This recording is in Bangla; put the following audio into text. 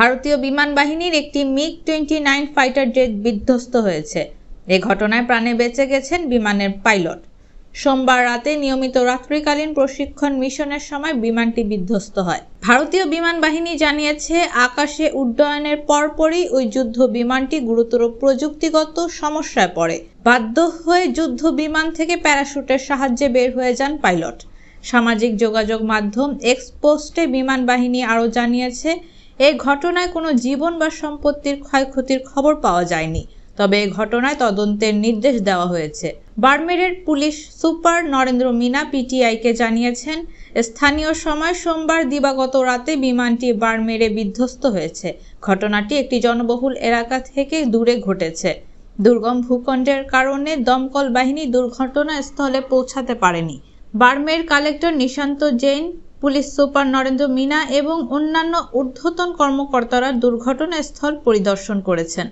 ভারতীয় বিমান বাহিনীর একটি MiG twenty nine fighter jet বিধ্বস্ত হয়েছে এ ঘটনায় প্রাণে বেঁচে গেছেন বিমানের পাইলট সোমবার রাতে নিয়মিত রাত্রিকালীন প্রশিক্ষণ মিশনের সময় বিমানটি বিধ্বস্ত হয় ভারতীয় বিমান বাহিনী জানিয়েছে আকাশে উড্ডয়নের পরপরই ওই যুদ্ধ বিমানটি গুরুতর প্রযুক্তিগত সমস্যায় পড়ে বাধ্য হয়ে যুদ্ধ বিমান থেকে প্যারাশুটের সাহায্যে বের হয়ে যান পাইলট সামাজিক যোগাযোগ মাধ্যম এক্সপোস্টে বিমান বাহিনী আরও জানিয়েছে এই ঘটনায় কোনো জীবন বা সম্পত্তির ক্ষয়ক্ষতির খবর পাওয়া যায়নি তবে এ ঘটনায় তদন্তের নির্দেশ দেওয়া হয়েছে বারমেরের পুলিশ সুপার নরেন্দ্র মিনা পিটিআইকে জানিয়েছেন স্থানীয় সময় সোমবার দিবাগত রাতে বিমানটি বারমেরে বিধ্বস্ত হয়েছে ঘটনাটি একটি জনবহুল এলাকা থেকে দূরে ঘটেছে দুর্গম ভূখণ্ডের কারণে দমকল বাহিনী দুর্ঘটনাস্থলে পৌঁছাতে পারেনি Barmer collector Nishant Jain police super Narendra Meena এবং অন্যান্য ঊর্ধ্বতন কর্মকর্তারা দুর্ঘটনাস্থল পরিদর্শন করেছেন